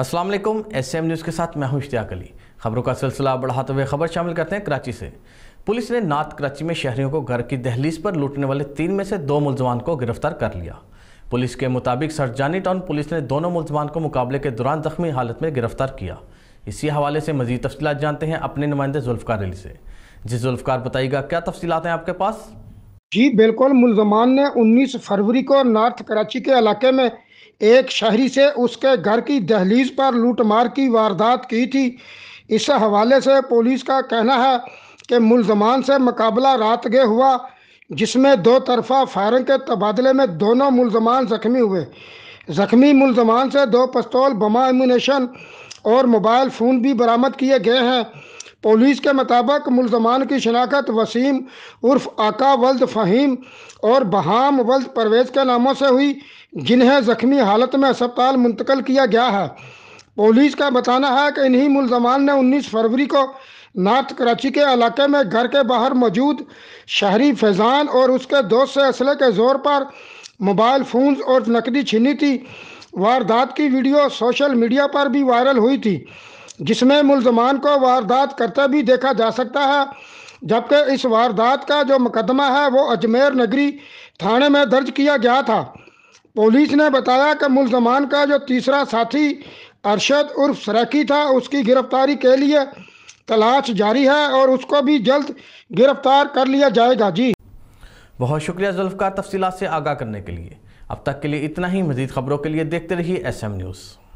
Aslam S M news के साथ मैं हूं इश्तिया अली खबरों का सिलसिला बढ़ाते हुए खबर शामिल करते हैं कराची से पुलिस ने नात कराची में शहरियों को घर की दहलीज पर लूटने वाले तीन में से दो मुलजमान को गिरफ्तार कर लिया पुलिस के मुताबिक सरजानी टाउन पुलिस ने दोनों मुलजमान को मुकाबले के दौरान जख्मी हालत में गिरफ्तार किया इसी हवाले से मजीद तफसीत जानते हैं अपने नुमाइंदे जुल्फकार अली से जी जुल्फकार बताइएगा क्या तफसीत हैं आपके पास जी बिल्कुल मुलजमान ने उन्नीस फरवरी को नॉर्थ कराची के इलाके में एक शहरी से उसके घर की दहलीज पर लूटमार की वारदात की थी इस हवाले से पुलिस का कहना है कि मुलजमान से मुकाबला रात गए हुआ जिसमें दो तरफा फायरिंग के तबादले में दोनों मुलजमान जख्मी हुए जख्मी मुलजमान से दो पस्तौल बमा एमुनेशन और मोबाइल फ़ोन भी बरामद किए गए हैं पुलिस के मुताबिक मुलजमान की शनाख्त वसीम उर्फ आका वल्द फ़हीम और बहाम वल्द परवेज़ के नामों से हुई जिन्हें ज़ख्मी हालत में अस्पताल मुंतकल किया गया है पुलिस का बताना है कि इन्हीं मुलजमान ने 19 फरवरी को नार्थ कराची के इलाके में घर के बाहर मौजूद शहरी फैज़ान और उसके दोस्त से असले के ज़ोर पर मोबाइल फ़ोन और नकदी छीनी थी वारदात की वीडियो सोशल मीडिया पर भी वायरल हुई थी जिसमें मुलजमान को वारदात करते भी देखा जा सकता है जबकि इस वारदात का जो मुकदमा है वो अजमेर नगरी थाने में दर्ज किया गया था पुलिस ने बताया कि मुलजमान का जो तीसरा साथी अरशद उर्फ सरकी था उसकी गिरफ्तारी के लिए तलाश जारी है और उसको भी जल्द गिरफ्तार कर लिया जाएगा जी बहुत शुक्रिया का तफसीत से आगाह करने के लिए अब तक के लिए इतना ही मजीद खबरों के लिए देखते रहिए एस एम न्यूज़